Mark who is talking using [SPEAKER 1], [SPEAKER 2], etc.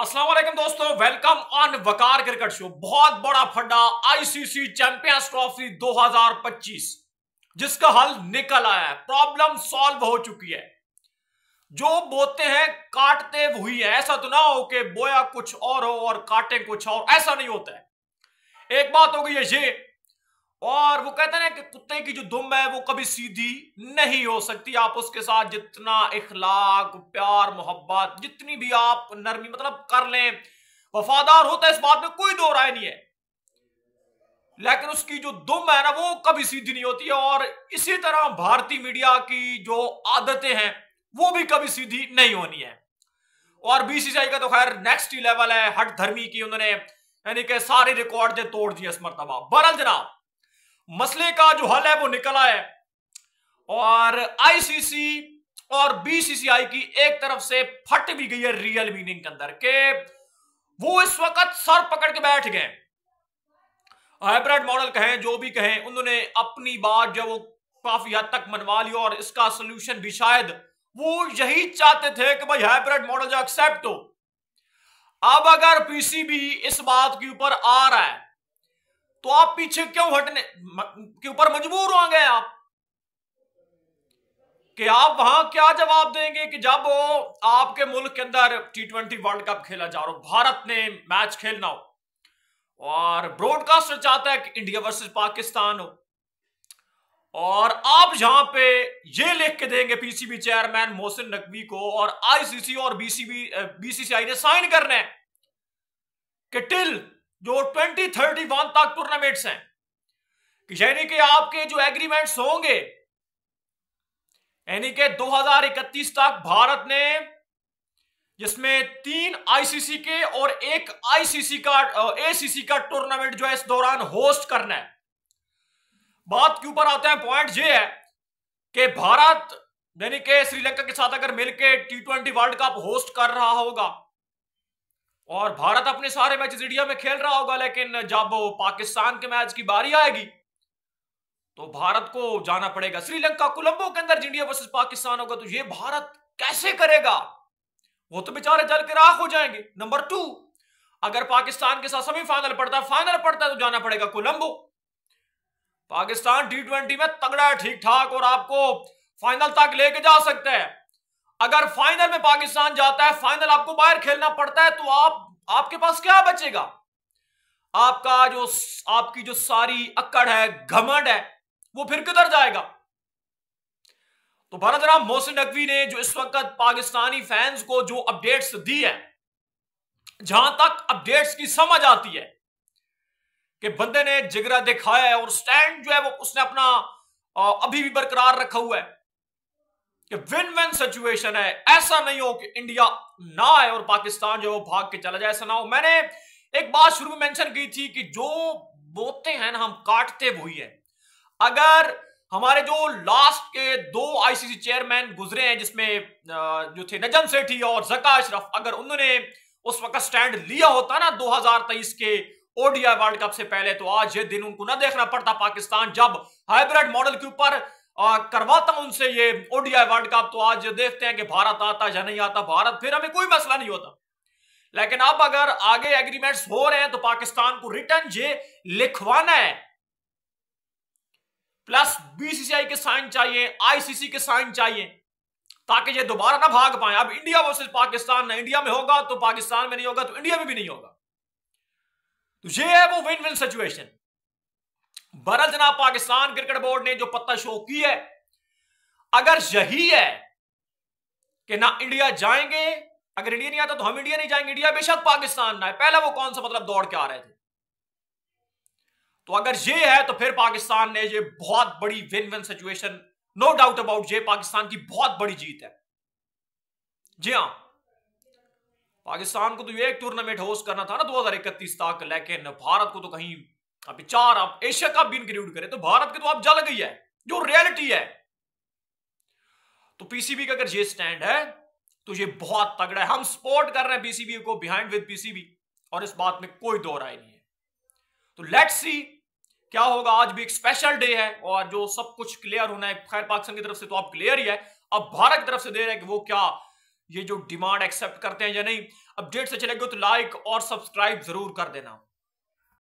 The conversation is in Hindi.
[SPEAKER 1] असलम दोस्तों welcome on Waqar cricket show बहुत बड़ा फंडा आईसीसी चैंपियंस ट्रॉफी 2025 जिसका हल निकल आया है प्रॉब्लम सॉल्व हो चुकी है जो बोते हैं काटते हुई है ऐसा तो ना हो कि बोया कुछ और हो और काटे कुछ और ऐसा नहीं होता है एक बात हो गई है ये और वो कहते हैं कि कुत्ते की जो दुम है वो कभी सीधी नहीं हो सकती आप उसके साथ जितना इखलाक प्यार मोहब्बत जितनी भी आप नरमी मतलब कर लें वफादार होता है इस बात में कोई दो राय नहीं है लेकिन उसकी जो दुम है ना वो कभी सीधी नहीं होती है और इसी तरह भारतीय मीडिया की जो आदतें हैं वो भी कभी सीधी नहीं होनी है और बीसीसीआई का तो खैर नेक्स्ट ही लेवल है हट धर्मी की उन्होंने यानी कि सारे रिकॉर्ड जो तोड़ दिए इस मरतबा बरल जनाब मसले का जो हल है वो निकला है और आईसीसी और बीसीसीआई की एक तरफ से फट भी गई है रियल मीनिंग के अंदर के वो इस वक्त सर पकड़ के बैठ गए हाइब्रिड मॉडल कहें जो भी कहें उन्होंने अपनी बात जो वो काफी हद तक मनवा ली और इसका सोल्यूशन भी शायद वो यही चाहते थे कि भाई हाइब्रिड मॉडल जो एक्सेप्ट हो अब अगर पीसीबी इस बात के ऊपर आ रहा है तो आप पीछे क्यों हटने के ऊपर मजबूर हो गए आप कि आप वहां क्या जवाब देंगे कि जब आपके मुल्क के अंदर टी ट्वेंटी वर्ल्ड कप खेला जा रहा हो भारत ने मैच खेलना हो और ब्रॉडकास्टर चाहता है कि इंडिया वर्सेस पाकिस्तान हो और आप यहां पे ये लिख के देंगे पीसीबी चेयरमैन मोहसिन नकवी को और आईसीसी और बीसीबी बीसीसीआई ने साइन करने कि टिल जो 2031 तक टूर्नामेंट्स हैं यानी कि आपके जो एग्रीमेंट्स होंगे यानी कि 2031 तक भारत ने जिसमें तीन आईसीसी के और एक आईसीसी का एसीसी का टूर्नामेंट जो है इस दौरान होस्ट करना है बात के ऊपर आते हैं पॉइंट ये है कि भारत यानी कि श्रीलंका के साथ अगर मिलकर T twenty world cup host कर रहा होगा और भारत अपने सारे मैचेस इंडिया में खेल रहा होगा लेकिन जब पाकिस्तान के मैच की बारी आएगी तो भारत को जाना पड़ेगा श्रीलंका कोलंबो के अंदर इंडिया वर्सेस पाकिस्तान होगा तो ये भारत कैसे करेगा वो तो बेचारे जल के राख हो जाएंगे नंबर टू अगर पाकिस्तान के साथ सेमीफाइनल पड़ता है फाइनल पड़ता है तो जाना पड़ेगा कोलंबो पाकिस्तान टी ट्वेंटी में तगड़ा ठीक ठाक और आपको फाइनल तक लेके जा सकते हैं अगर फाइनल में पाकिस्तान जाता है फाइनल आपको बाहर खेलना पड़ता है तो आप आपके पास क्या बचेगा आपका जो आपकी जो सारी अक्कड़ है घमंड है वो फिर किधर जाएगा तो भारत राम मोहसिन नकवी ने जो इस वक्त पाकिस्तानी फैंस को जो अपडेट्स दी है जहां तक अपडेट्स की समझ आती है कि बंदे ने जिगरा दिखाया है और स्टैंड जो है वो उसने अपना अभी भी बरकरार रखा हुआ है कि विन विन सिचुएशन है ऐसा नहीं हो कि इंडिया ना आए और पाकिस्तान जो भाग के चला जाए ऐसा ना हो मैंने एक बात शुरू में मेंशन की थी कि जो बोते हैं ना हम काटते वही है अगर हमारे जो लास्ट के दो आईसीसी चेयरमैन गुजरे हैं जिसमें जो थे नजम सेठी और जका अशरफ अगर उन्होंने उस वक्त स्टैंड लिया होता ना 2023 के ओडीआई वर्ल्ड कप से पहले तो आज ये दिन उनको ना देखना पड़ता पाकिस्तान जब हाइब्रिड मॉडल के ऊपर करवाता हूं उनसे ये ओडीआई वर्ल्ड कप तो आज देखते हैं कि भारत आता या नहीं आता भारत फिर हमें कोई मसला नहीं होता लेकिन अब अगर आगे एग्रीमेंट्स हो रहे हैं तो पाकिस्तान को रिटर्न ये लिखवाना है प्लस बीसीसीआई के साइन चाहिए आईसीसी के साइन चाहिए ताकि ये दोबारा ना भाग पाए अब इंडिया वर्सेज पाकिस्तान ना इंडिया में होगा तो पाकिस्तान में नहीं होगा तो इंडिया में भी नहीं होगा तो ये है वो विन विन सिचुएशन बरल जना पाकिस्तान क्रिकेट बोर्ड ने जो पत्ता शो की है अगर यही है कि ना इंडिया जाएंगे अगर इंडिया नहीं आता तो हम इंडिया नहीं जाएंगे इंडिया बेशक पाकिस्तान ना है पहला वो कौन सा मतलब दौड़ के आ रहे थे तो अगर ये है तो फिर पाकिस्तान ने ये बहुत बड़ी win win situation no doubt about ये पाकिस्तान की बहुत बड़ी जीत है जी हां पाकिस्तान को तो एक टूर्नामेंट होस्ट करना था ना दो तक लेकिन भारत को तो कहीं अभी चार आप एशिया कप भी इंक्लूड करें तो भारत के तो आप जल गई है जो रियलिटी है तो पीसीबी का अगर ये स्टैंड है तो ये बहुत तगड़ा है हम सपोर्ट कर रहे हैं पीसीबी को बिहाइंड विद पीसीबी और इस बात में कोई दो राय नहीं है तो लेट्स सी क्या होगा आज भी एक स्पेशल डे है और जो सब कुछ क्लियर होना है खैर पाकिस्तान की तरफ से तो आप क्लियर ही है अब भारत की तरफ से दे रहे हैं कि वो क्या ये जो डिमांड एक्सेप्ट करते हैं या नहीं अपडेट से चले गए तो लाइक और सब्सक्राइब जरूर कर देना